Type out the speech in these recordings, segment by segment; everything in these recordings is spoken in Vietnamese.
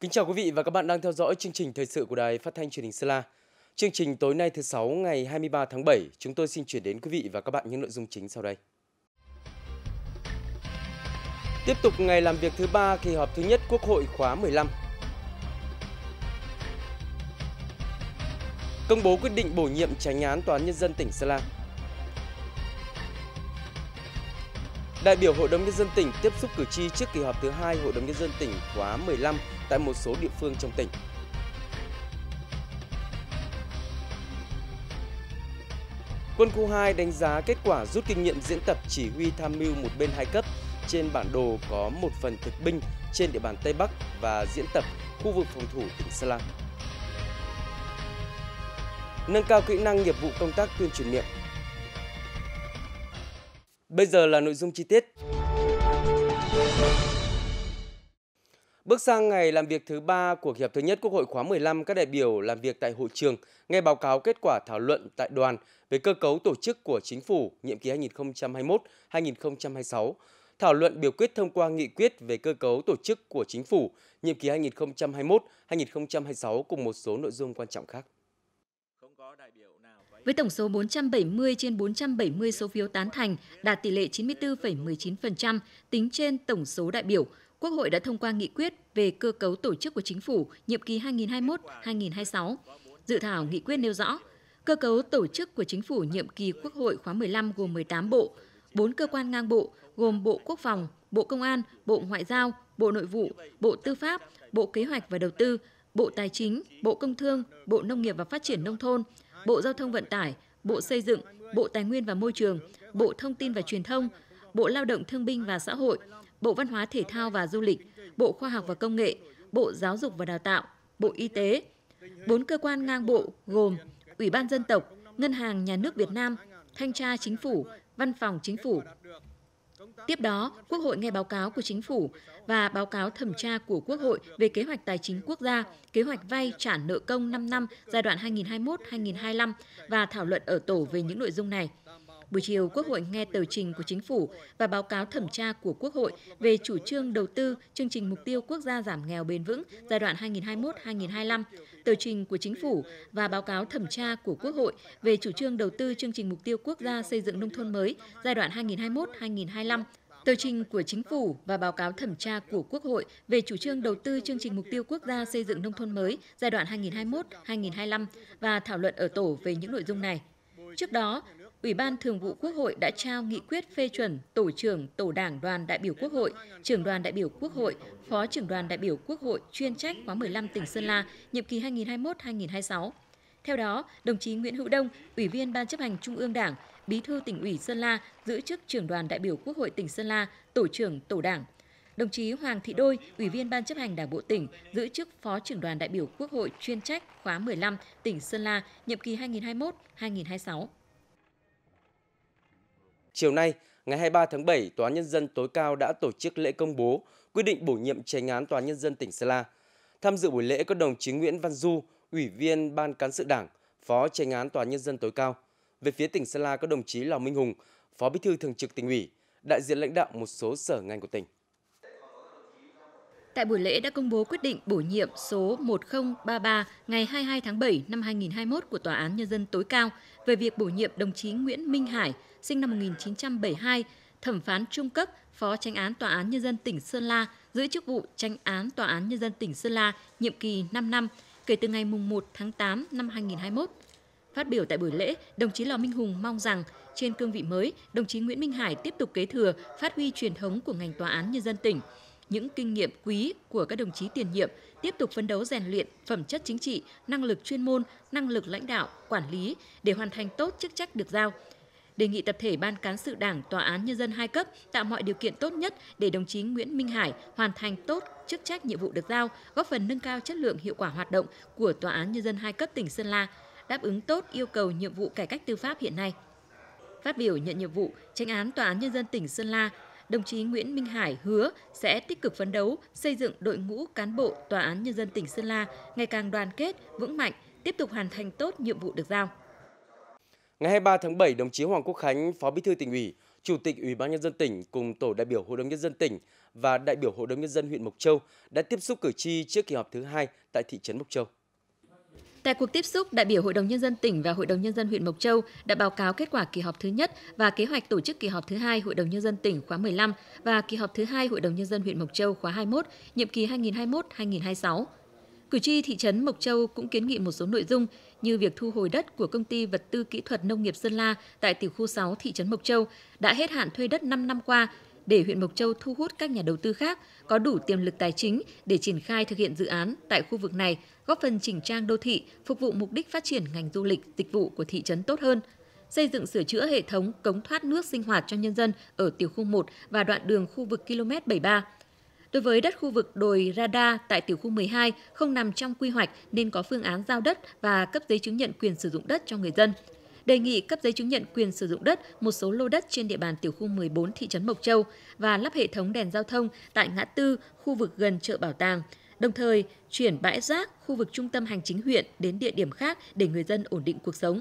Kính chào quý vị và các bạn đang theo dõi chương trình thời sự của Đài Phát thanh Truyền hình Sơn La. Chương trình tối nay thứ sáu ngày 23 tháng 7, chúng tôi xin chuyển đến quý vị và các bạn những nội dung chính sau đây. Tiếp tục ngày làm việc thứ ba kỳ họp thứ nhất Quốc hội khóa 15. Công bố quyết định bổ nhiệm tránh án Tòa án Nhân dân tỉnh Sơn La Đại biểu Hội đồng Nhân dân tỉnh tiếp xúc cử tri trước kỳ họp thứ hai Hội đồng Nhân dân tỉnh khóa 15 tại một số địa phương trong tỉnh. Quân khu 2 đánh giá kết quả rút kinh nghiệm diễn tập chỉ huy tham mưu một bên hai cấp. Trên bản đồ có một phần thực binh trên địa bàn Tây Bắc và diễn tập khu vực phòng thủ tỉnh Sơn La. Nâng cao kỹ năng nghiệp vụ công tác tuyên truyền miệng, Bây giờ là nội dung chi tiết. Bước sang ngày làm việc thứ ba của kỳ họp thứ nhất Quốc hội khóa 15, các đại biểu làm việc tại hội trường nghe báo cáo kết quả thảo luận tại đoàn về cơ cấu tổ chức của chính phủ nhiệm kỳ 2021-2026, thảo luận biểu quyết thông qua nghị quyết về cơ cấu tổ chức của chính phủ nhiệm kỳ 2021-2026 cùng một số nội dung quan trọng khác. Với tổng số 470 trên 470 số phiếu tán thành, đạt tỷ lệ 94,19% tính trên tổng số đại biểu, Quốc hội đã thông qua nghị quyết về cơ cấu tổ chức của chính phủ nhiệm kỳ 2021-2026. Dự thảo nghị quyết nêu rõ, cơ cấu tổ chức của chính phủ nhiệm kỳ Quốc hội khóa 15 gồm 18 bộ, 4 cơ quan ngang bộ gồm Bộ Quốc phòng, Bộ Công an, Bộ Ngoại giao, Bộ Nội vụ, Bộ Tư pháp, Bộ Kế hoạch và Đầu tư, Bộ Tài chính, Bộ Công Thương, Bộ Nông nghiệp và Phát triển Nông thôn, Bộ Giao thông Vận tải, Bộ Xây dựng, Bộ Tài nguyên và Môi trường, Bộ Thông tin và Truyền thông, Bộ Lao động Thương binh và Xã hội, Bộ Văn hóa Thể thao và Du lịch, Bộ Khoa học và Công nghệ, Bộ Giáo dục và Đào tạo, Bộ Y tế. Bốn cơ quan ngang bộ gồm Ủy ban Dân tộc, Ngân hàng Nhà nước Việt Nam, Thanh tra Chính phủ, Văn phòng Chính phủ. Tiếp đó, Quốc hội nghe báo cáo của Chính phủ và báo cáo thẩm tra của Quốc hội về kế hoạch tài chính quốc gia, kế hoạch vay trả nợ công 5 năm giai đoạn 2021-2025 và thảo luận ở tổ về những nội dung này. Buổi chiều, Quốc hội nghe tờ trình của Chính phủ và báo cáo thẩm tra của Quốc hội về chủ trương đầu tư chương trình mục tiêu quốc gia giảm nghèo bền vững giai đoạn 2021-2025, tờ trình của Chính phủ và báo cáo thẩm tra của Quốc hội về chủ trương đầu tư chương trình mục tiêu quốc gia xây dựng nông thôn mới giai đoạn 2021-2025 Tờ trình của Chính phủ và báo cáo thẩm tra của Quốc hội về chủ trương đầu tư chương trình mục tiêu quốc gia xây dựng nông thôn mới giai đoạn 2021-2025 và thảo luận ở tổ về những nội dung này. Trước đó, Ủy ban Thường vụ Quốc hội đã trao nghị quyết phê chuẩn Tổ trưởng Tổ đảng đoàn đại biểu Quốc hội, trưởng đoàn đại biểu Quốc hội, phó trưởng đoàn đại biểu Quốc hội chuyên trách khóa 15 tỉnh Sơn La, nhiệm kỳ 2021-2026. Theo đó, đồng chí Nguyễn Hữu Đông, Ủy viên Ban chấp hành Trung ương Đảng, Bí thư tỉnh ủy Sơn La, giữ chức trưởng đoàn đại biểu Quốc hội tỉnh Sơn La, Tổ trưởng Tổ đảng. Đồng chí Hoàng Thị Đôi, Ủy viên Ban chấp hành Đảng bộ tỉnh, giữ chức Phó trưởng đoàn đại biểu Quốc hội chuyên trách khóa 15 tỉnh Sơn La, nhiệm kỳ 2021-2026. Chiều nay, ngày 23 tháng 7, Tòa Nhân dân tối cao đã tổ chức lễ công bố quyết định bổ nhiệm tranh án Tòa Nhân dân tỉnh Sơn La. Tham dự buổi lễ có đồng chí Nguyễn Văn Du, Ủy viên Ban Cán sự Đảng, Phó tranh án Tòa Nhân dân tối cao. Về phía tỉnh Sơn La có đồng chí Lào Minh Hùng, Phó Bí thư Thường trực tỉnh ủy, đại diện lãnh đạo một số sở ngành của tỉnh. Tại buổi lễ đã công bố quyết định bổ nhiệm số 1033 ngày 22 tháng 7 năm 2021 của Tòa án Nhân dân tối cao về việc bổ nhiệm đồng chí Nguyễn Minh Hải, sinh năm 1972, thẩm phán trung cấp, phó tranh án Tòa án Nhân dân tỉnh Sơn La, giữ chức vụ tranh án Tòa án Nhân dân tỉnh Sơn La nhiệm kỳ 5 năm kể từ ngày 1 tháng 8 năm 2021. Phát biểu tại buổi lễ, đồng chí Lò Minh Hùng mong rằng trên cương vị mới, đồng chí Nguyễn Minh Hải tiếp tục kế thừa, phát huy truyền thống của ngành tòa án nhân dân tỉnh, những kinh nghiệm quý của các đồng chí tiền nhiệm, tiếp tục phấn đấu rèn luyện phẩm chất chính trị, năng lực chuyên môn, năng lực lãnh đạo, quản lý để hoàn thành tốt chức trách được giao. Đề nghị tập thể Ban cán sự Đảng, Tòa án Nhân dân hai cấp tạo mọi điều kiện tốt nhất để đồng chí Nguyễn Minh Hải hoàn thành tốt chức trách nhiệm vụ được giao, góp phần nâng cao chất lượng hiệu quả hoạt động của Tòa án Nhân dân hai cấp tỉnh Sơn La, đáp ứng tốt yêu cầu nhiệm vụ cải cách tư pháp hiện nay. Phát biểu nhận nhiệm vụ, tranh án Tòa án Nhân dân tỉnh Sơn La, đồng chí Nguyễn Minh Hải hứa sẽ tích cực phấn đấu xây dựng đội ngũ cán bộ Tòa án Nhân dân tỉnh Sơn La ngày càng đoàn kết, vững mạnh, tiếp tục hoàn thành tốt nhiệm vụ được giao. Ngày 23 tháng 7, đồng chí Hoàng Quốc Khánh, Phó Bí thư tỉnh ủy, Chủ tịch Ủy ban nhân dân tỉnh cùng tổ đại biểu Hội đồng nhân dân tỉnh và đại biểu Hội đồng nhân dân huyện Mộc Châu đã tiếp xúc cử tri trước kỳ họp thứ hai tại thị trấn Mộc Châu. Tại cuộc tiếp xúc, đại biểu Hội đồng Nhân dân tỉnh và Hội đồng Nhân dân huyện Mộc Châu đã báo cáo kết quả kỳ họp thứ nhất và kế hoạch tổ chức kỳ họp thứ hai Hội đồng Nhân dân tỉnh khóa 15 và kỳ họp thứ hai Hội đồng Nhân dân huyện Mộc Châu khóa 21, nhiệm kỳ 2021-2026. Cử tri thị trấn Mộc Châu cũng kiến nghị một số nội dung như việc thu hồi đất của công ty vật tư kỹ thuật nông nghiệp Sơn La tại tiểu khu 6 thị trấn Mộc Châu đã hết hạn thuê đất 5 năm qua để huyện Mộc Châu thu hút các nhà đầu tư khác có đủ tiềm lực tài chính để triển khai thực hiện dự án tại khu vực này, góp phần chỉnh trang đô thị, phục vụ mục đích phát triển ngành du lịch, dịch vụ của thị trấn tốt hơn, xây dựng sửa chữa hệ thống cống thoát nước sinh hoạt cho nhân dân ở tiểu khu 1 và đoạn đường khu vực km 73. Đối với đất khu vực đồi Rada tại tiểu khu 12 không nằm trong quy hoạch nên có phương án giao đất và cấp giấy chứng nhận quyền sử dụng đất cho người dân đề nghị cấp giấy chứng nhận quyền sử dụng đất một số lô đất trên địa bàn tiểu khu 14 thị trấn Mộc Châu và lắp hệ thống đèn giao thông tại ngã tư khu vực gần chợ Bảo tàng, đồng thời chuyển bãi rác khu vực trung tâm hành chính huyện đến địa điểm khác để người dân ổn định cuộc sống.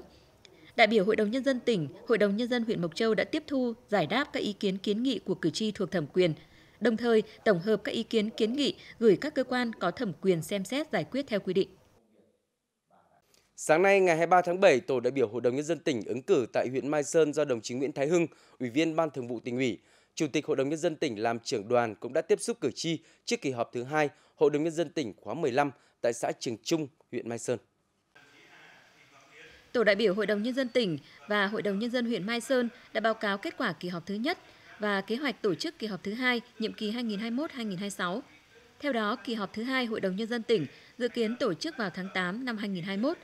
Đại biểu Hội đồng Nhân dân tỉnh, Hội đồng Nhân dân huyện Mộc Châu đã tiếp thu, giải đáp các ý kiến kiến nghị của cử tri thuộc thẩm quyền, đồng thời tổng hợp các ý kiến kiến nghị gửi các cơ quan có thẩm quyền xem xét giải quyết theo quy định. Sáng nay ngày 23 tháng 7, tổ đại biểu Hội đồng nhân dân tỉnh ứng cử tại huyện Mai Sơn do đồng chí Nguyễn Thái Hưng, Ủy viên Ban Thường vụ tỉnh ủy, Chủ tịch Hội đồng nhân dân tỉnh làm trưởng đoàn cũng đã tiếp xúc cử tri trước kỳ họp thứ hai Hội đồng nhân dân tỉnh khóa 15 tại xã Trường Trung, huyện Mai Sơn. Tổ đại biểu Hội đồng nhân dân tỉnh và Hội đồng nhân dân huyện Mai Sơn đã báo cáo kết quả kỳ họp thứ nhất và kế hoạch tổ chức kỳ họp thứ hai nhiệm kỳ 2021-2026. Theo đó, kỳ họp thứ hai Hội đồng nhân dân tỉnh dự kiến tổ chức vào tháng 8 năm 2021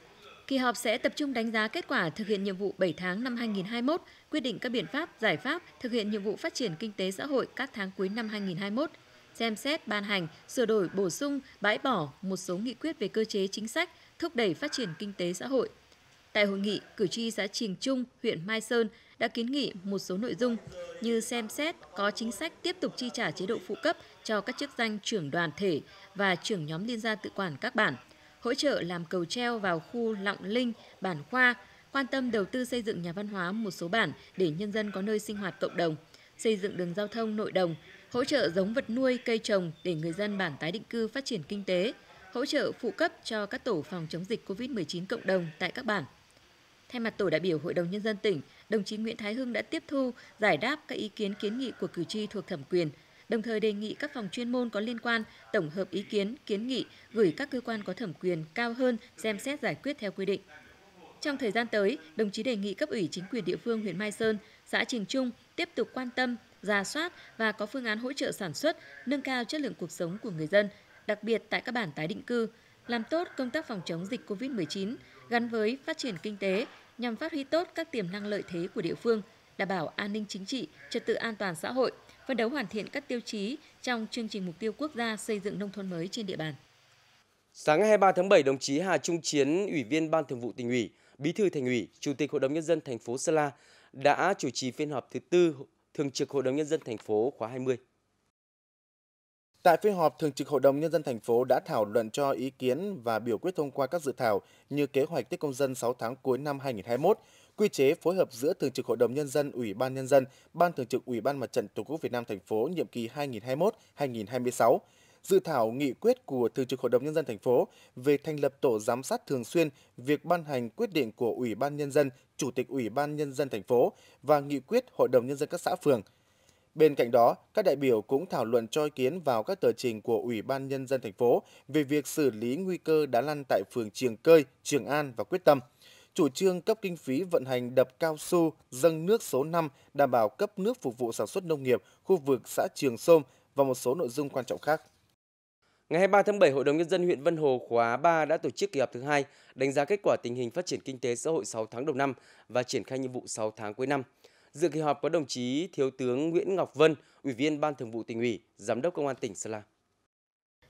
Kỳ họp sẽ tập trung đánh giá kết quả thực hiện nhiệm vụ 7 tháng năm 2021, quyết định các biện pháp, giải pháp thực hiện nhiệm vụ phát triển kinh tế xã hội các tháng cuối năm 2021, xem xét ban hành, sửa đổi, bổ sung, bãi bỏ một số nghị quyết về cơ chế chính sách thúc đẩy phát triển kinh tế xã hội. Tại hội nghị, cử tri xã Triềng Trung, huyện Mai Sơn đã kiến nghị một số nội dung như xem xét có chính sách tiếp tục chi trả chế độ phụ cấp cho các chức danh trưởng đoàn thể và trưởng nhóm liên gia tự quản các bản – hỗ trợ làm cầu treo vào khu Lọng Linh, Bản Khoa, quan tâm đầu tư xây dựng nhà văn hóa một số bản để nhân dân có nơi sinh hoạt cộng đồng, xây dựng đường giao thông nội đồng, hỗ trợ giống vật nuôi, cây trồng để người dân bản tái định cư phát triển kinh tế, hỗ trợ phụ cấp cho các tổ phòng chống dịch COVID-19 cộng đồng tại các bản. Thay mặt tổ đại biểu Hội đồng Nhân dân tỉnh, đồng chí Nguyễn Thái Hưng đã tiếp thu, giải đáp các ý kiến kiến nghị của cử tri thuộc thẩm quyền, đồng thời đề nghị các phòng chuyên môn có liên quan tổng hợp ý kiến, kiến nghị gửi các cơ quan có thẩm quyền cao hơn xem xét giải quyết theo quy định. Trong thời gian tới, đồng chí đề nghị cấp ủy chính quyền địa phương huyện Mai Sơn, xã Trình Trung tiếp tục quan tâm, ra soát và có phương án hỗ trợ sản xuất, nâng cao chất lượng cuộc sống của người dân, đặc biệt tại các bản tái định cư, làm tốt công tác phòng chống dịch COVID-19 gắn với phát triển kinh tế nhằm phát huy tốt các tiềm năng lợi thế của địa phương, đảm bảo an ninh chính trị, trật tự an toàn xã hội – phấn đấu hoàn thiện các tiêu chí trong chương trình mục tiêu quốc gia xây dựng nông thôn mới trên địa bàn. Sáng ngày 23 tháng 7, đồng chí Hà Trung Chiến, Ủy viên Ban Thường vụ Tỉnh ủy, Bí thư Thành ủy, Chủ tịch Hội đồng nhân dân thành phố Sơn La đã chủ trì phiên họp thứ tư Thường trực Hội đồng nhân dân thành phố khóa 20. Tại phiên họp, Thường trực Hội đồng Nhân dân thành phố đã thảo luận cho ý kiến và biểu quyết thông qua các dự thảo như kế hoạch tiếp công dân 6 tháng cuối năm 2021, quy chế phối hợp giữa Thường trực Hội đồng nhân dân, Ủy ban nhân dân, Ban Thường trực Ủy ban Mặt trận Tổ quốc Việt Nam thành phố nhiệm kỳ 2021-2026, dự thảo nghị quyết của Thường trực Hội đồng nhân dân thành phố về thành lập tổ giám sát thường xuyên việc ban hành quyết định của Ủy ban nhân dân, Chủ tịch Ủy ban nhân dân thành phố và nghị quyết Hội đồng nhân dân các xã phường. Bên cạnh đó, các đại biểu cũng thảo luận cho ý kiến vào các tờ trình của Ủy ban nhân dân thành phố về việc xử lý nguy cơ đá lăn tại phường trường Cơi, Trường An và Quyết Tâm – chủ trương cấp kinh phí vận hành đập cao su dâng nước số 5 đảm bảo cấp nước phục vụ sản xuất nông nghiệp khu vực xã Trường Sôm và một số nội dung quan trọng khác. Ngày 23 tháng 7, Hội đồng Nhân dân huyện Vân Hồ khóa 3 đã tổ chức kỳ họp thứ hai đánh giá kết quả tình hình phát triển kinh tế xã hội 6 tháng đầu năm và triển khai nhiệm vụ 6 tháng cuối năm. Dự kỳ họp có đồng chí Thiếu tướng Nguyễn Ngọc Vân, Ủy viên Ban Thường vụ tỉnh ủy, Giám đốc Công an tỉnh Sơn La.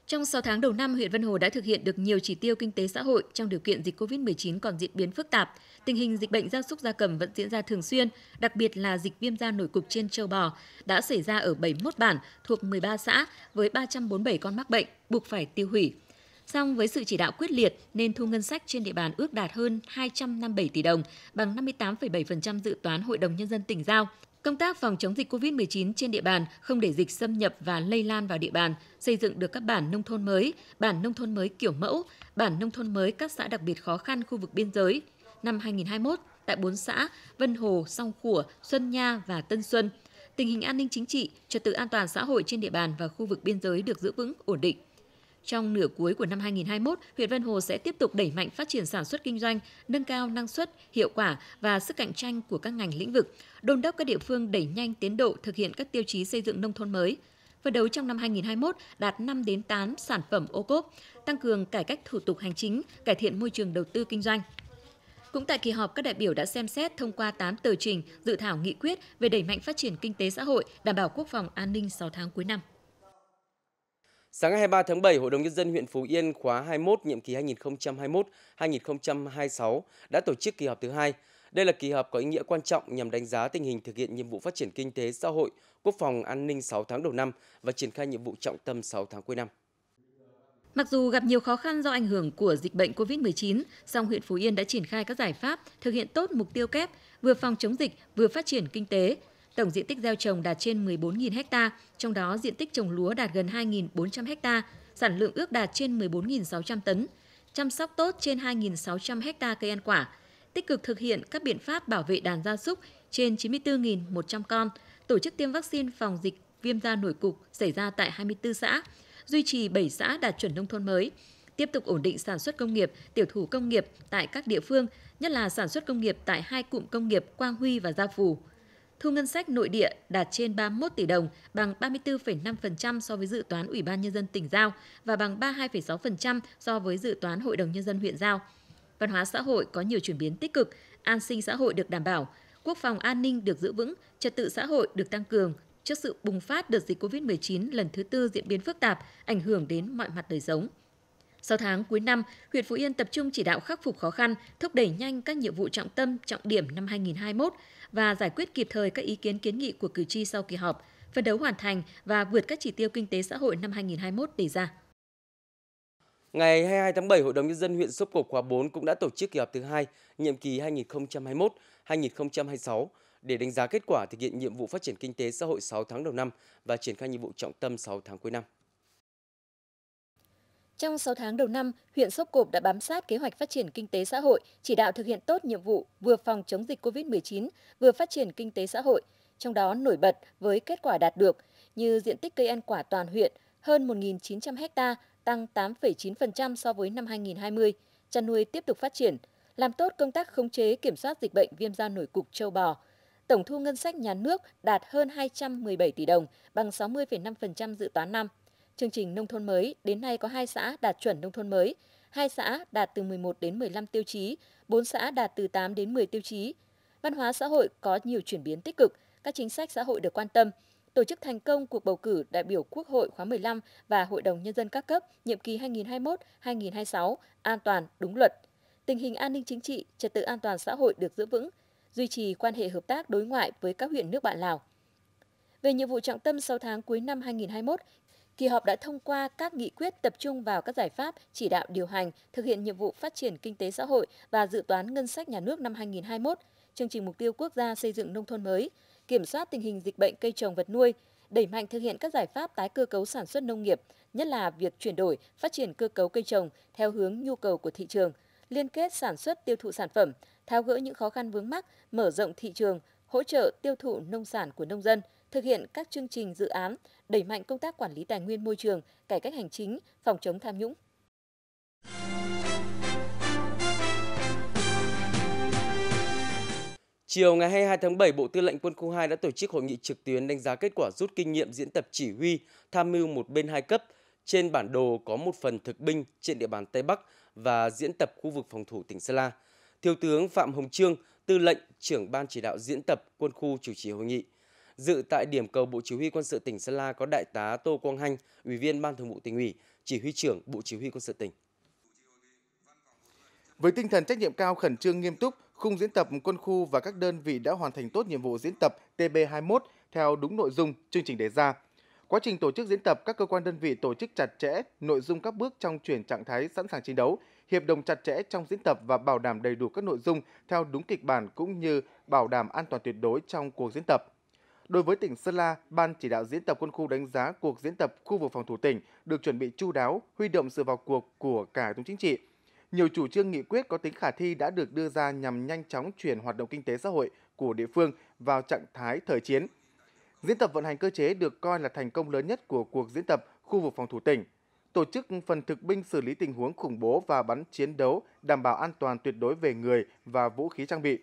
Trong 6 tháng đầu năm, huyện Vân Hồ đã thực hiện được nhiều chỉ tiêu kinh tế xã hội trong điều kiện dịch COVID-19 còn diễn biến phức tạp. Tình hình dịch bệnh gia súc gia cầm vẫn diễn ra thường xuyên, đặc biệt là dịch viêm da nổi cục trên châu bò đã xảy ra ở 71 bản thuộc 13 xã với 347 con mắc bệnh buộc phải tiêu hủy. Song với sự chỉ đạo quyết liệt nên thu ngân sách trên địa bàn ước đạt hơn 257 tỷ đồng, bằng 58,7% dự toán Hội đồng Nhân dân tỉnh giao Công tác phòng chống dịch COVID-19 trên địa bàn không để dịch xâm nhập và lây lan vào địa bàn, xây dựng được các bản nông thôn mới, bản nông thôn mới kiểu mẫu, bản nông thôn mới các xã đặc biệt khó khăn khu vực biên giới. Năm 2021, tại 4 xã Vân Hồ, Song Khủa, Xuân Nha và Tân Xuân, tình hình an ninh chính trị, trật tự an toàn xã hội trên địa bàn và khu vực biên giới được giữ vững, ổn định. Trong nửa cuối của năm 2021, huyện Vân Hồ sẽ tiếp tục đẩy mạnh phát triển sản xuất kinh doanh, nâng cao năng suất, hiệu quả và sức cạnh tranh của các ngành lĩnh vực, đôn đốc các địa phương đẩy nhanh tiến độ thực hiện các tiêu chí xây dựng nông thôn mới, phấn đấu trong năm 2021 đạt 5 đến 8 sản phẩm ô cốp, tăng cường cải cách thủ tục hành chính, cải thiện môi trường đầu tư kinh doanh. Cũng tại kỳ họp, các đại biểu đã xem xét thông qua 8 tờ trình dự thảo nghị quyết về đẩy mạnh phát triển kinh tế xã hội, đảm bảo quốc phòng an ninh 6 tháng cuối năm. Sáng ngày 23 tháng 7, Hội đồng Nhân dân huyện Phú Yên khóa 21 nhiệm kỳ 2021-2026 đã tổ chức kỳ họp thứ hai. Đây là kỳ họp có ý nghĩa quan trọng nhằm đánh giá tình hình thực hiện nhiệm vụ phát triển kinh tế xã hội, quốc phòng an ninh 6 tháng đầu năm và triển khai nhiệm vụ trọng tâm 6 tháng cuối năm. Mặc dù gặp nhiều khó khăn do ảnh hưởng của dịch bệnh COVID-19, song huyện Phú Yên đã triển khai các giải pháp thực hiện tốt mục tiêu kép vừa phòng chống dịch vừa phát triển kinh tế, Tổng diện tích gieo trồng đạt trên 14.000 ha, trong đó diện tích trồng lúa đạt gần 2.400 ha, sản lượng ước đạt trên 14.600 tấn, chăm sóc tốt trên 2.600 ha cây ăn quả, tích cực thực hiện các biện pháp bảo vệ đàn gia súc trên 94.100 con, tổ chức tiêm vaccine phòng dịch viêm da nổi cục xảy ra tại 24 xã, duy trì 7 xã đạt chuẩn nông thôn mới, tiếp tục ổn định sản xuất công nghiệp, tiểu thủ công nghiệp tại các địa phương, nhất là sản xuất công nghiệp tại hai cụm công nghiệp Quang Huy và Gia Phù. Thu ngân sách nội địa đạt trên 31 tỷ đồng, bằng 34,5% so với dự toán Ủy ban Nhân dân tỉnh giao và bằng 32,6% so với dự toán Hội đồng Nhân dân huyện giao. Văn hóa xã hội có nhiều chuyển biến tích cực, an sinh xã hội được đảm bảo, quốc phòng an ninh được giữ vững, trật tự xã hội được tăng cường trước sự bùng phát đợt dịch COVID-19 lần thứ tư diễn biến phức tạp, ảnh hưởng đến mọi mặt đời sống. 6 tháng cuối năm, huyện Phú Yên tập trung chỉ đạo khắc phục khó khăn, thúc đẩy nhanh các nhiệm vụ trọng tâm, trọng điểm năm 2021 và giải quyết kịp thời các ý kiến kiến nghị của cử tri sau kỳ họp, phấn đấu hoàn thành và vượt các chỉ tiêu kinh tế xã hội năm 2021 đề ra. Ngày 22 tháng 7, Hội đồng Nhân dân huyện Sốc Cộp khóa 4 cũng đã tổ chức kỳ họp thứ hai, nhiệm kỳ 2021-2026 để đánh giá kết quả thực hiện nhiệm vụ phát triển kinh tế xã hội 6 tháng đầu năm và triển khai nhiệm vụ trọng tâm 6 tháng cuối năm. Trong 6 tháng đầu năm, huyện Sóc Cộp đã bám sát kế hoạch phát triển kinh tế xã hội, chỉ đạo thực hiện tốt nhiệm vụ vừa phòng chống dịch COVID-19, vừa phát triển kinh tế xã hội. Trong đó nổi bật với kết quả đạt được như diện tích cây ăn quả toàn huyện hơn 1.900 ha, tăng 8,9% so với năm 2020, chăn nuôi tiếp tục phát triển, làm tốt công tác khống chế kiểm soát dịch bệnh viêm da nổi cục châu bò. Tổng thu ngân sách nhà nước đạt hơn 217 tỷ đồng, bằng 60,5% dự toán năm. Chương trình nông thôn mới đến nay có 2 xã đạt chuẩn nông thôn mới, 2 xã đạt từ 11 đến 15 tiêu chí, 4 xã đạt từ 8 đến 10 tiêu chí. Văn hóa xã hội có nhiều chuyển biến tích cực, các chính sách xã hội được quan tâm, tổ chức thành công cuộc bầu cử đại biểu Quốc hội khóa 15 và Hội đồng Nhân dân các cấp nhiệm kỳ 2021-2026 an toàn, đúng luật. Tình hình an ninh chính trị, trật tự an toàn xã hội được giữ vững, duy trì quan hệ hợp tác đối ngoại với các huyện nước bạn Lào. Về nhiệm vụ trọng tâm 6 tháng cuối năm 2021, Kỳ họp đã thông qua các nghị quyết tập trung vào các giải pháp chỉ đạo điều hành, thực hiện nhiệm vụ phát triển kinh tế xã hội và dự toán ngân sách nhà nước năm 2021, chương trình mục tiêu quốc gia xây dựng nông thôn mới, kiểm soát tình hình dịch bệnh cây trồng vật nuôi, đẩy mạnh thực hiện các giải pháp tái cơ cấu sản xuất nông nghiệp, nhất là việc chuyển đổi, phát triển cơ cấu cây trồng theo hướng nhu cầu của thị trường, liên kết sản xuất tiêu thụ sản phẩm, tháo gỡ những khó khăn vướng mắc, mở rộng thị trường, hỗ trợ tiêu thụ nông sản của nông dân, thực hiện các chương trình dự án, đẩy mạnh công tác quản lý tài nguyên môi trường, cải cách hành chính, phòng chống tham nhũng. Chiều ngày 22 tháng 7, Bộ Tư lệnh Quân khu 2 đã tổ chức hội nghị trực tuyến đánh giá kết quả rút kinh nghiệm diễn tập chỉ huy tham mưu một bên hai cấp. Trên bản đồ có một phần thực binh trên địa bàn Tây Bắc và diễn tập khu vực phòng thủ tỉnh Sơn La. Thiếu tướng Phạm Hồng Trương, Tư lệnh, trưởng ban chỉ đạo diễn tập quân khu chủ trì hội nghị. Dự tại điểm cầu Bộ Chỉ huy Quân sự tỉnh Sơn La có Đại tá Tô Quang Hanh, Ủy viên Ban Thường vụ tỉnh ủy, Chỉ huy trưởng Bộ Chỉ huy Quân sự tỉnh. Với tinh thần trách nhiệm cao, khẩn trương nghiêm túc, khung diễn tập quân khu và các đơn vị đã hoàn thành tốt nhiệm vụ diễn tập TB21 theo đúng nội dung chương trình đề ra. Quá trình tổ chức diễn tập, các cơ quan đơn vị tổ chức chặt chẽ nội dung các bước trong chuyển trạng thái sẵn sàng chiến đấu, hiệp đồng chặt chẽ trong diễn tập và bảo đảm đầy đủ các nội dung theo đúng kịch bản cũng như bảo đảm an toàn tuyệt đối trong cuộc diễn tập. Đối với tỉnh Sơn La, Ban chỉ đạo diễn tập quân khu đánh giá cuộc diễn tập khu vực phòng thủ tỉnh được chuẩn bị chu đáo, huy động sự vào cuộc của cả hệ thống chính trị. Nhiều chủ trương nghị quyết có tính khả thi đã được đưa ra nhằm nhanh chóng chuyển hoạt động kinh tế xã hội của địa phương vào trạng thái thời chiến. Diễn tập vận hành cơ chế được coi là thành công lớn nhất của cuộc diễn tập khu vực phòng thủ tỉnh tổ chức phần thực binh xử lý tình huống khủng bố và bắn chiến đấu, đảm bảo an toàn tuyệt đối về người và vũ khí trang bị.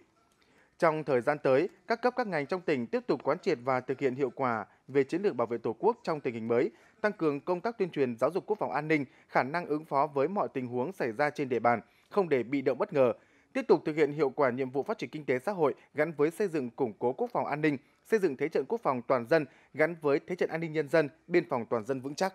Trong thời gian tới, các cấp các ngành trong tỉnh tiếp tục quán triệt và thực hiện hiệu quả về chiến lược bảo vệ Tổ quốc trong tình hình mới, tăng cường công tác tuyên truyền giáo dục quốc phòng an ninh, khả năng ứng phó với mọi tình huống xảy ra trên địa bàn, không để bị động bất ngờ, tiếp tục thực hiện hiệu quả nhiệm vụ phát triển kinh tế xã hội gắn với xây dựng củng cố quốc phòng an ninh, xây dựng thế trận quốc phòng toàn dân gắn với thế trận an ninh nhân dân, biên phòng toàn dân vững chắc.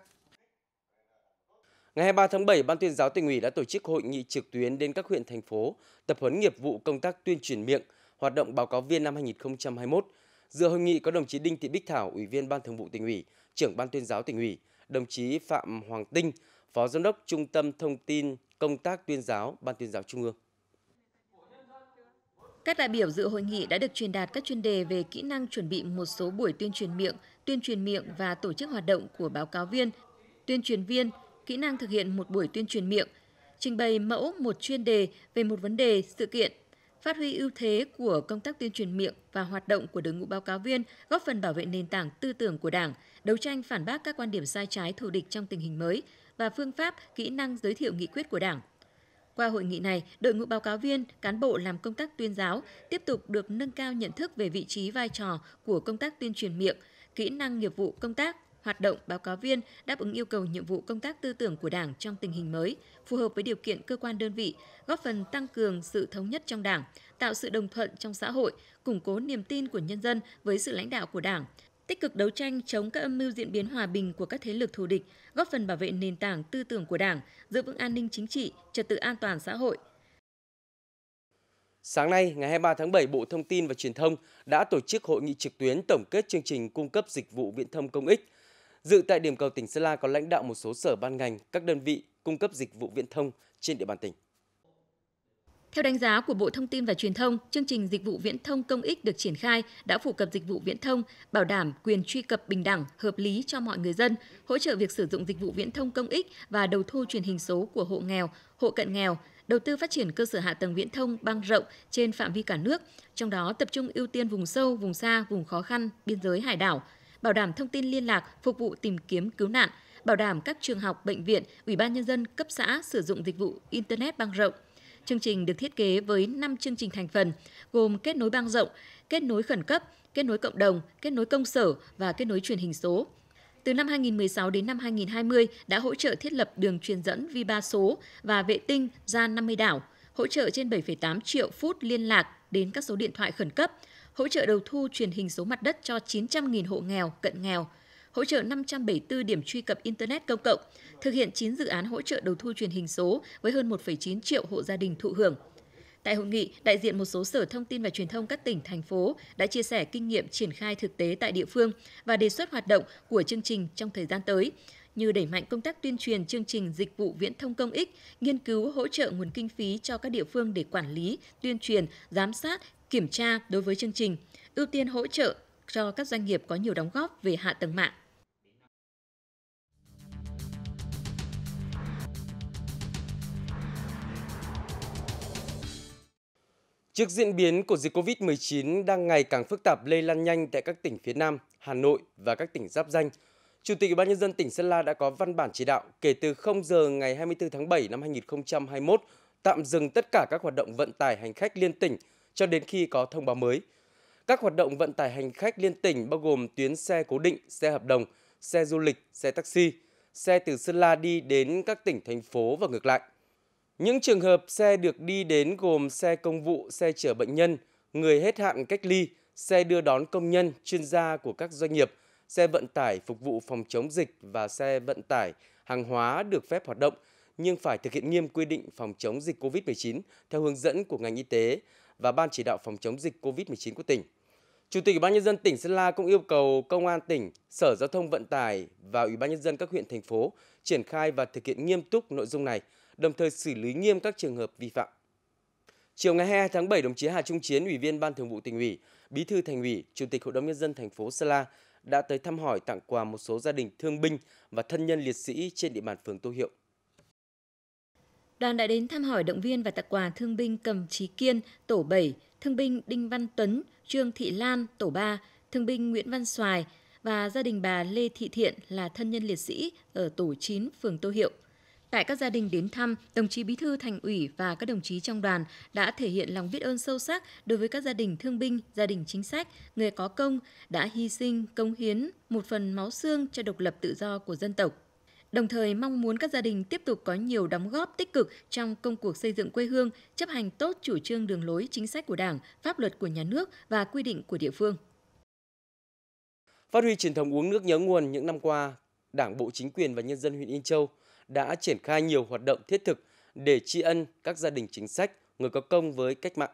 Ngày 23 tháng 7, Ban tuyên giáo tỉnh ủy đã tổ chức hội nghị trực tuyến đến các huyện, thành phố, tập huấn nghiệp vụ công tác tuyên truyền miệng, hoạt động báo cáo viên năm 2021. Dự hội nghị có đồng chí Đinh Thị Bích Thảo, Ủy viên Ban Thường vụ tỉnh ủy, trưởng Ban tuyên giáo tỉnh ủy, đồng chí Phạm Hoàng Tinh, Phó Giám đốc Trung tâm Thông tin Công tác tuyên giáo, Ban tuyên giáo Trung ương. Các đại biểu dự hội nghị đã được truyền đạt các chuyên đề về kỹ năng chuẩn bị một số buổi tuyên truyền miệng, tuyên truyền miệng và tổ chức hoạt động của báo cáo viên, tuyên truyền viên, kỹ năng thực hiện một buổi tuyên truyền miệng, trình bày mẫu một chuyên đề về một vấn đề, sự kiện phát huy ưu thế của công tác tuyên truyền miệng và hoạt động của đội ngũ báo cáo viên, góp phần bảo vệ nền tảng tư tưởng của Đảng, đấu tranh phản bác các quan điểm sai trái thù địch trong tình hình mới và phương pháp, kỹ năng giới thiệu nghị quyết của Đảng. Qua hội nghị này, đội ngũ báo cáo viên, cán bộ làm công tác tuyên giáo tiếp tục được nâng cao nhận thức về vị trí vai trò của công tác tuyên truyền miệng, kỹ năng nghiệp vụ công tác hoạt động báo cáo viên đáp ứng yêu cầu nhiệm vụ công tác tư tưởng của Đảng trong tình hình mới, phù hợp với điều kiện cơ quan đơn vị, góp phần tăng cường sự thống nhất trong Đảng, tạo sự đồng thuận trong xã hội, củng cố niềm tin của nhân dân với sự lãnh đạo của Đảng, tích cực đấu tranh chống các âm mưu diễn biến hòa bình của các thế lực thù địch, góp phần bảo vệ nền tảng tư tưởng của Đảng, giữ vững an ninh chính trị, trật tự an toàn xã hội. Sáng nay, ngày 23 tháng 7, Bộ Thông tin và Truyền thông đã tổ chức hội nghị trực tuyến tổng kết chương trình cung cấp dịch vụ viễn thông công ích Dự tại điểm cầu tỉnh Sơn La có lãnh đạo một số sở ban ngành, các đơn vị cung cấp dịch vụ viễn thông trên địa bàn tỉnh. Theo đánh giá của Bộ Thông tin và Truyền thông, chương trình dịch vụ viễn thông công ích được triển khai đã phổ cập dịch vụ viễn thông, bảo đảm quyền truy cập bình đẳng, hợp lý cho mọi người dân, hỗ trợ việc sử dụng dịch vụ viễn thông công ích và đầu thu truyền hình số của hộ nghèo, hộ cận nghèo, đầu tư phát triển cơ sở hạ tầng viễn thông băng rộng trên phạm vi cả nước, trong đó tập trung ưu tiên vùng sâu, vùng xa, vùng khó khăn, biên giới hải đảo, bảo đảm thông tin liên lạc, phục vụ tìm kiếm cứu nạn, bảo đảm các trường học, bệnh viện, ủy ban nhân dân cấp xã sử dụng dịch vụ internet băng rộng. Chương trình được thiết kế với 5 chương trình thành phần gồm kết nối băng rộng, kết nối khẩn cấp, kết nối cộng đồng, kết nối công sở và kết nối truyền hình số. Từ năm 2016 đến năm 2020 đã hỗ trợ thiết lập đường truyền dẫn vi ba số và vệ tinh ra 50 đảo, hỗ trợ trên 7,8 triệu phút liên lạc đến các số điện thoại khẩn cấp, hỗ trợ đầu thu truyền hình số mặt đất cho 900.000 hộ nghèo, cận nghèo, hỗ trợ 574 điểm truy cập Internet công cộng, thực hiện 9 dự án hỗ trợ đầu thu truyền hình số với hơn 1,9 triệu hộ gia đình thụ hưởng. Tại hội nghị, đại diện một số sở thông tin và truyền thông các tỉnh, thành phố đã chia sẻ kinh nghiệm triển khai thực tế tại địa phương và đề xuất hoạt động của chương trình trong thời gian tới, như đẩy mạnh công tác tuyên truyền chương trình dịch vụ viễn thông công ích, nghiên cứu hỗ trợ nguồn kinh phí cho các địa phương để quản lý, tuyên truyền, giám sát, kiểm tra đối với chương trình, ưu tiên hỗ trợ cho các doanh nghiệp có nhiều đóng góp về hạ tầng mạng. Trước diễn biến của dịch COVID-19 đang ngày càng phức tạp lây lan nhanh tại các tỉnh phía Nam, Hà Nội và các tỉnh giáp danh, Chủ tịch Ủy ban nhân dân tỉnh Sơn La đã có văn bản chỉ đạo kể từ 0 giờ ngày 24 tháng 7 năm 2021 tạm dừng tất cả các hoạt động vận tải hành khách liên tỉnh cho đến khi có thông báo mới. Các hoạt động vận tải hành khách liên tỉnh bao gồm tuyến xe cố định, xe hợp đồng, xe du lịch, xe taxi, xe từ Sơn La đi đến các tỉnh, thành phố và ngược lại. Những trường hợp xe được đi đến gồm xe công vụ, xe chở bệnh nhân, người hết hạn cách ly, xe đưa đón công nhân, chuyên gia của các doanh nghiệp, xe vận tải phục vụ phòng chống dịch và xe vận tải hàng hóa được phép hoạt động nhưng phải thực hiện nghiêm quy định phòng chống dịch COVID-19 theo hướng dẫn của ngành y tế và Ban chỉ đạo phòng chống dịch COVID-19 của tỉnh. Chủ tịch Ủy ban nhân dân tỉnh Sơn La cũng yêu cầu công an tỉnh, Sở Giao thông Vận tải và Ủy ban nhân dân các huyện thành phố triển khai và thực hiện nghiêm túc nội dung này, đồng thời xử lý nghiêm các trường hợp vi phạm. Chiều ngày 22 tháng 7, đồng chí Hà Trung Chiến, Ủy viên Ban Thường vụ Tỉnh ủy, Bí thư Thành ủy, Chủ tịch Hội đồng nhân dân thành phố Sơn La đã tới thăm hỏi tặng quà một số gia đình thương binh và thân nhân liệt sĩ trên địa bàn phường Tô Hiệu. Đoàn đã đến thăm hỏi động viên và tặng quà thương binh Cầm Trí Kiên, tổ 7, thương binh Đinh Văn Tuấn, Trương Thị Lan, tổ 3, thương binh Nguyễn Văn xoài và gia đình bà Lê Thị Thiện là thân nhân liệt sĩ ở tổ 9 phường Tô Hiệu. Tại các gia đình đến thăm, đồng chí Bí thư Thành ủy và các đồng chí trong đoàn đã thể hiện lòng biết ơn sâu sắc đối với các gia đình thương binh, gia đình chính sách, người có công đã hy sinh, công hiến một phần máu xương cho độc lập tự do của dân tộc đồng thời mong muốn các gia đình tiếp tục có nhiều đóng góp tích cực trong công cuộc xây dựng quê hương, chấp hành tốt chủ trương đường lối chính sách của Đảng, pháp luật của nhà nước và quy định của địa phương. Phát huy truyền thống uống nước nhớ nguồn những năm qua, Đảng bộ chính quyền và nhân dân huyện Yên Châu đã triển khai nhiều hoạt động thiết thực để tri ân các gia đình chính sách, người có công với cách mạng.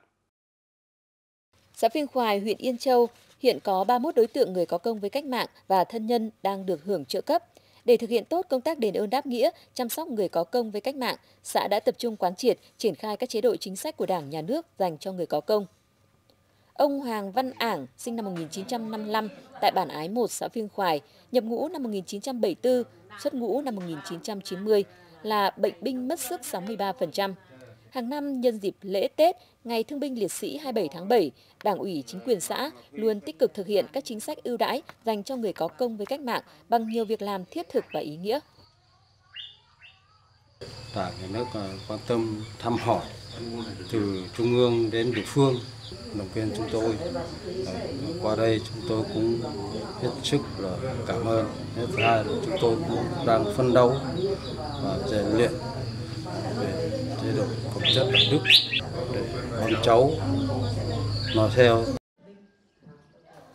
Xã Phiên Khoài, huyện Yên Châu hiện có 31 đối tượng người có công với cách mạng và thân nhân đang được hưởng trợ cấp. Để thực hiện tốt công tác đền ơn đáp nghĩa, chăm sóc người có công với cách mạng, xã đã tập trung quán triệt, triển khai các chế độ chính sách của Đảng, Nhà nước dành cho người có công. Ông Hoàng Văn Ảng, sinh năm 1955, tại bản Ái 1, xã Phiêng Khoài, nhập ngũ năm 1974, xuất ngũ năm 1990, là bệnh binh mất sức 63%. Hàng năm nhân dịp lễ Tết, Ngày Thương binh Liệt sĩ 27 tháng 7, Đảng ủy chính quyền xã luôn tích cực thực hiện các chính sách ưu đãi dành cho người có công với cách mạng bằng nhiều việc làm thiết thực và ý nghĩa. Đảng nhà nước ờ, quan tâm thăm hỏi từ trung ương đến địa phương động viên chúng tôi ờ, qua đây chúng tôi cũng hết sức là cảm ơn thứ hai là chúng tôi cũng đang phân đấu và rèn luyện rất đạo đức để con cháu nó theo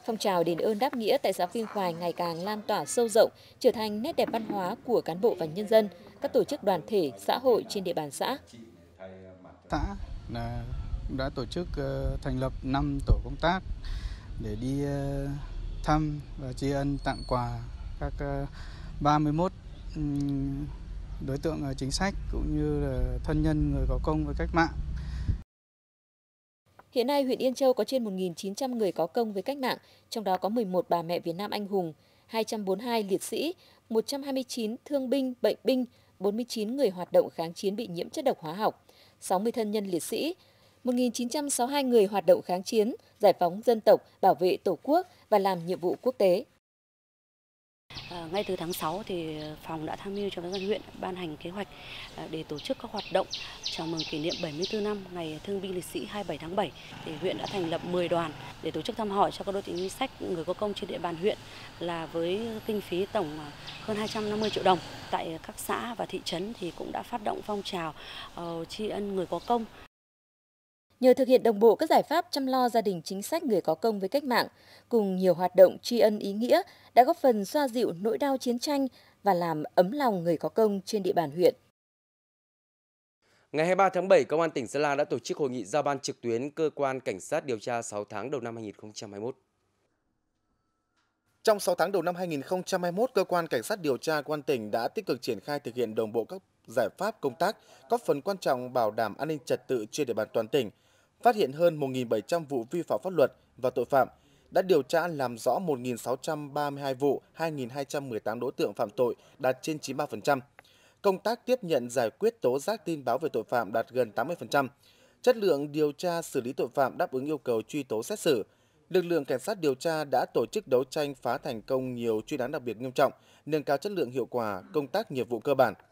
Phong trào đền ơn đáp nghĩa tại xã Phiên Khoài ngày càng lan tỏa sâu rộng, trở thành nét đẹp văn hóa của cán bộ và nhân dân, các tổ chức đoàn thể, xã hội trên địa bàn xã. Xã là đã tổ chức ờ, thành lập 5 tổ công tác để đi ờ, thăm và tri ân tặng quà các 31 ờ, đối tượng ờ, chính sách cũng như là thân nhân người có công với cách mạng. Hiện nay, huyện Yên Châu có trên 1.900 người có công với cách mạng, trong đó có 11 bà mẹ Việt Nam anh hùng, 242 liệt sĩ, 129 thương binh, bệnh binh, 49 người hoạt động kháng chiến bị nhiễm chất độc hóa học, 60 thân nhân liệt sĩ, 1.962 người hoạt động kháng chiến, giải phóng dân tộc, bảo vệ Tổ quốc và làm nhiệm vụ quốc tế. Ờ, ngay từ tháng 6 thì phòng đã tham mưu cho các dân huyện ban hành kế hoạch ờ, để tổ chức các hoạt động chào mừng kỷ niệm 74 năm ngày Thương binh Liệt sĩ 27 tháng 7. Thì huyện đã thành lập 10 đoàn để tổ chức thăm hỏi cho các đối tượng chính sách người có công trên địa bàn huyện là với kinh phí tổng ờ, hơn 250 triệu đồng. Tại các xã và thị trấn thì cũng đã phát động phong trào tri ân người có công Nhờ thực hiện đồng bộ các giải pháp chăm lo gia đình chính sách người có công với cách mạng, cùng nhiều hoạt động tri ân ý nghĩa đã góp phần xoa dịu nỗi đau chiến tranh và làm ấm lòng người có công trên địa bàn huyện. Ngày 23 tháng 7, Công an tỉnh Sơn La đã tổ chức hội nghị giao ban trực tuyến cơ quan cảnh sát điều tra 6 tháng đầu năm 2021. Trong 6 tháng đầu năm 2021, cơ quan cảnh sát điều tra quan tỉnh đã tích cực triển khai thực hiện đồng bộ các giải pháp công tác, góp phần quan trọng bảo đảm an ninh trật tự trên địa bàn toàn tỉnh, phát hiện hơn 1.700 vụ vi phạm pháp luật và tội phạm, đã điều tra làm rõ 1.632 vụ, 2.218 đối tượng phạm tội đạt trên 93%. Công tác tiếp nhận giải quyết tố giác tin báo về tội phạm đạt gần 80%. Chất lượng điều tra xử lý tội phạm đáp ứng yêu cầu truy tố xét xử. Lực lượng cảnh sát điều tra đã tổ chức đấu tranh phá thành công nhiều chuyên án đặc biệt nghiêm trọng, nâng cao chất lượng hiệu quả công tác nghiệp vụ cơ bản –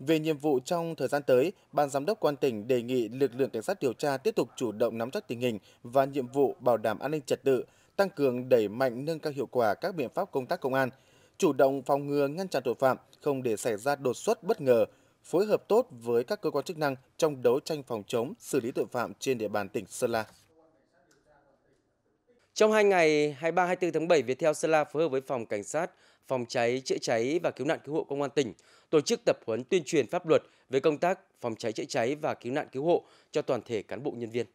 về nhiệm vụ trong thời gian tới, Ban Giám đốc Quan tỉnh đề nghị lực lượng cảnh sát điều tra tiếp tục chủ động nắm chắc tình hình và nhiệm vụ bảo đảm an ninh trật tự, tăng cường đẩy mạnh nâng cao hiệu quả các biện pháp công tác công an, chủ động phòng ngừa ngăn chặn tội phạm, không để xảy ra đột xuất bất ngờ, phối hợp tốt với các cơ quan chức năng trong đấu tranh phòng chống, xử lý tội phạm trên địa bàn tỉnh Sơn La. Trong hai ngày 23 24 tháng 7, Viettel Sơn La phối hợp với phòng cảnh sát, phòng cháy chữa cháy và cứu nạn cứu hộ công an tỉnh tổ chức tập huấn tuyên truyền pháp luật về công tác phòng cháy chữa cháy và cứu nạn cứu hộ cho toàn thể cán bộ nhân viên.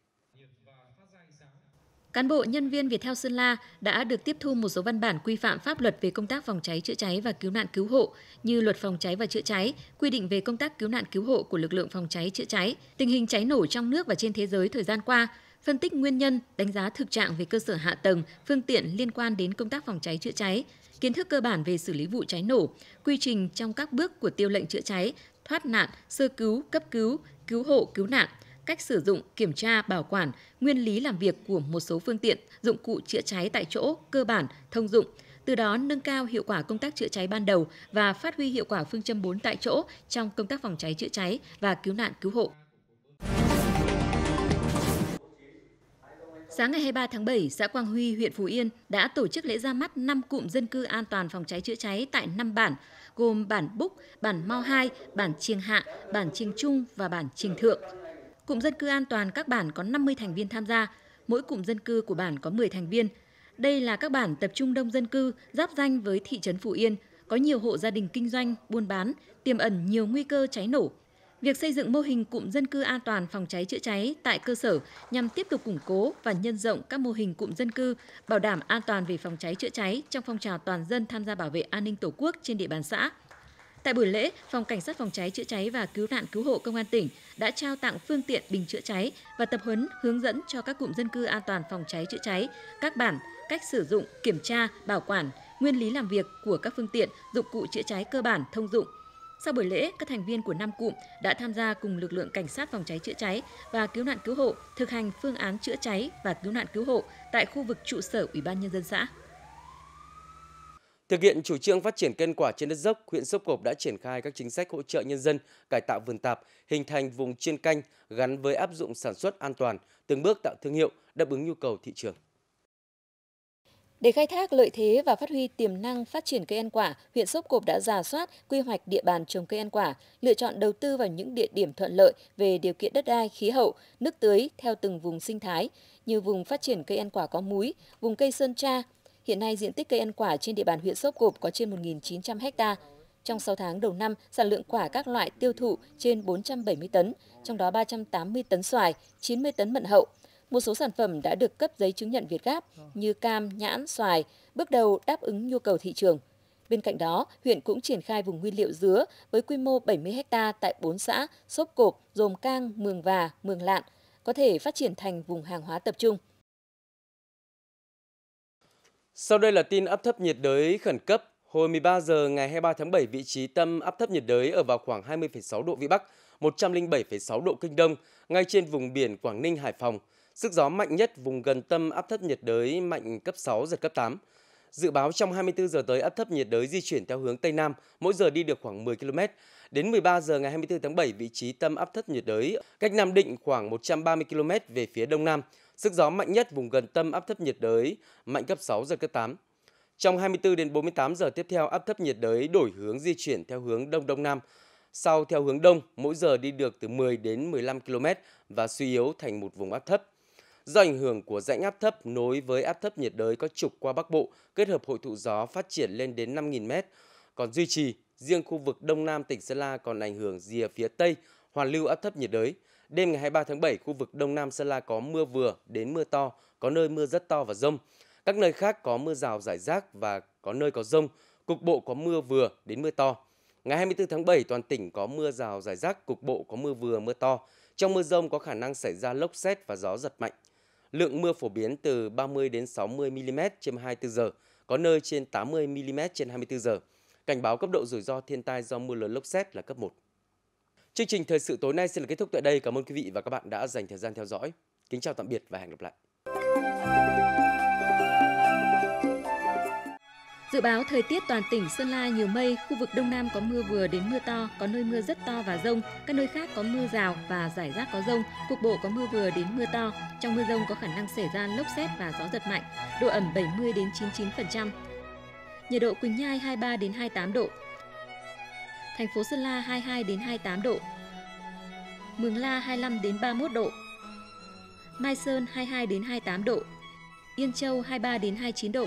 Cán bộ nhân viên Viettel Sơn La đã được tiếp thu một số văn bản quy phạm pháp luật về công tác phòng cháy chữa cháy và cứu nạn cứu hộ như Luật phòng cháy và chữa cháy, quy định về công tác cứu nạn cứu hộ của lực lượng phòng cháy chữa cháy, tình hình cháy nổ trong nước và trên thế giới thời gian qua, phân tích nguyên nhân, đánh giá thực trạng về cơ sở hạ tầng, phương tiện liên quan đến công tác phòng cháy chữa cháy, kiến thức cơ bản về xử lý vụ cháy nổ, quy trình trong các bước của tiêu lệnh chữa cháy, thoát nạn, sơ cứu, cấp cứu, cứu hộ, cứu nạn, cách sử dụng, kiểm tra, bảo quản, nguyên lý làm việc của một số phương tiện, dụng cụ chữa cháy tại chỗ, cơ bản, thông dụng, từ đó nâng cao hiệu quả công tác chữa cháy ban đầu và phát huy hiệu quả phương châm 4 tại chỗ trong công tác phòng cháy chữa cháy và cứu nạn cứu hộ. Sáng ngày 23 tháng 7, xã Quang Huy, huyện Phú Yên đã tổ chức lễ ra mắt 5 cụm dân cư an toàn phòng cháy chữa cháy tại 5 bản, gồm bản Búc, bản Mau 2, bản Chiềng Hạ, bản Chiềng Trung và bản Chiềng Thượng. Cụm dân cư an toàn các bản có 50 thành viên tham gia, mỗi cụm dân cư của bản có 10 thành viên. Đây là các bản tập trung đông dân cư, giáp danh với thị trấn Phú Yên, có nhiều hộ gia đình kinh doanh, buôn bán, tiềm ẩn nhiều nguy cơ cháy nổ, Việc xây dựng mô hình cụm dân cư an toàn phòng cháy chữa cháy tại cơ sở nhằm tiếp tục củng cố và nhân rộng các mô hình cụm dân cư, bảo đảm an toàn về phòng cháy chữa cháy trong phong trào toàn dân tham gia bảo vệ an ninh Tổ quốc trên địa bàn xã. Tại buổi lễ, Phòng Cảnh sát phòng cháy chữa cháy và cứu nạn cứu hộ Công an tỉnh đã trao tặng phương tiện bình chữa cháy và tập huấn hướng dẫn cho các cụm dân cư an toàn phòng cháy chữa cháy, các bản, cách sử dụng, kiểm tra, bảo quản, nguyên lý làm việc của các phương tiện, dụng cụ chữa cháy cơ bản thông dụng, sau buổi lễ, các thành viên của năm cụm đã tham gia cùng lực lượng cảnh sát phòng cháy chữa cháy và cứu nạn cứu hộ thực hành phương án chữa cháy và cứu nạn cứu hộ tại khu vực trụ sở Ủy ban nhân dân xã. Thực hiện chủ trương phát triển cây quả trên đất dốc, huyện Sốc Cộp đã triển khai các chính sách hỗ trợ nhân dân cải tạo vườn tạp, hình thành vùng chuyên canh gắn với áp dụng sản xuất an toàn, từng bước tạo thương hiệu đáp ứng nhu cầu thị trường. Để khai thác lợi thế và phát huy tiềm năng phát triển cây ăn quả, huyện Sốp Cộp đã giả soát, quy hoạch địa bàn trồng cây ăn quả, lựa chọn đầu tư vào những địa điểm thuận lợi về điều kiện đất đai, khí hậu, nước tưới theo từng vùng sinh thái, như vùng phát triển cây ăn quả có múi, vùng cây sơn tra. Hiện nay diện tích cây ăn quả trên địa bàn huyện Sốp Cộp có trên 1.900 ha. Trong 6 tháng đầu năm, sản lượng quả các loại tiêu thụ trên 470 tấn, trong đó 380 tấn xoài, 90 tấn mận hậu, một số sản phẩm đã được cấp giấy chứng nhận Việt Gáp như cam, nhãn, xoài, bước đầu đáp ứng nhu cầu thị trường. Bên cạnh đó, huyện cũng triển khai vùng nguyên liệu dứa với quy mô 70 ha tại 4 xã Sốp Cộp, Rồm Cang, Mường Và, Mường Lạn, có thể phát triển thành vùng hàng hóa tập trung. Sau đây là tin áp thấp nhiệt đới khẩn cấp. Hồi 13 giờ ngày 23 tháng 7, vị trí tâm áp thấp nhiệt đới ở vào khoảng 20,6 độ Vĩ Bắc, 107,6 độ Kinh Đông, ngay trên vùng biển Quảng Ninh, Hải Phòng – Sức gió mạnh nhất vùng gần tâm áp thấp nhiệt đới mạnh cấp 6 giật cấp 8. Dự báo trong 24 giờ tới áp thấp nhiệt đới di chuyển theo hướng Tây Nam, mỗi giờ đi được khoảng 10 km. Đến 13 giờ ngày 24 tháng 7, vị trí tâm áp thấp nhiệt đới cách Nam Định khoảng 130 km về phía Đông Nam. Sức gió mạnh nhất vùng gần tâm áp thấp nhiệt đới mạnh cấp 6 giật cấp 8. Trong 24 đến 48 giờ tiếp theo, áp thấp nhiệt đới đổi hướng di chuyển theo hướng Đông Đông Nam, sau theo hướng Đông, mỗi giờ đi được từ 10 đến 15 km và suy yếu thành một vùng áp thấp. Do ảnh hưởng của rãnh áp thấp nối với áp thấp nhiệt đới có trục qua Bắc Bộ, kết hợp hội tụ gió phát triển lên đến 5.000m, còn duy trì riêng khu vực Đông Nam tỉnh Sơn La còn ảnh hưởng rìa phía Tây, hoàn lưu áp thấp nhiệt đới. Đêm ngày 23 tháng 7, khu vực Đông Nam Sơn La có mưa vừa đến mưa to, có nơi mưa rất to và rông. Các nơi khác có mưa rào rải rác và có nơi có rông, cục bộ có mưa vừa đến mưa to. Ngày 24 tháng 7, toàn tỉnh có mưa rào rải rác, cục bộ có mưa vừa, mưa to. Trong mưa rông có khả năng xảy ra lốc xét và gió giật mạnh. Lượng mưa phổ biến từ 30 đến 60 mm trên 24 giờ, có nơi trên 80 mm trên 24 giờ. Cảnh báo cấp độ rủi ro thiên tai do mưa lớn lốc xét là cấp 1. Chương trình thời sự tối nay xin được kết thúc tại đây. Cảm ơn quý vị và các bạn đã dành thời gian theo dõi. Kính chào tạm biệt và hẹn gặp lại. Dự báo thời tiết toàn tỉnh Sơn La nhiều mây, khu vực Đông Nam có mưa vừa đến mưa to, có nơi mưa rất to và rông, các nơi khác có mưa rào và rải rác có rông, cục bộ có mưa vừa đến mưa to. Trong mưa rông có khả năng xảy ra lốc xét và gió giật mạnh, độ ẩm 70 đến 99%. Nhiệt độ Quỳnh Nhai 23 đến 28 độ. Thành phố Sơn La 22 đến 28 độ. Mường La 25 đến 31 độ. Mai Sơn 22 đến 28 độ. Yên Châu 23 đến 29 độ.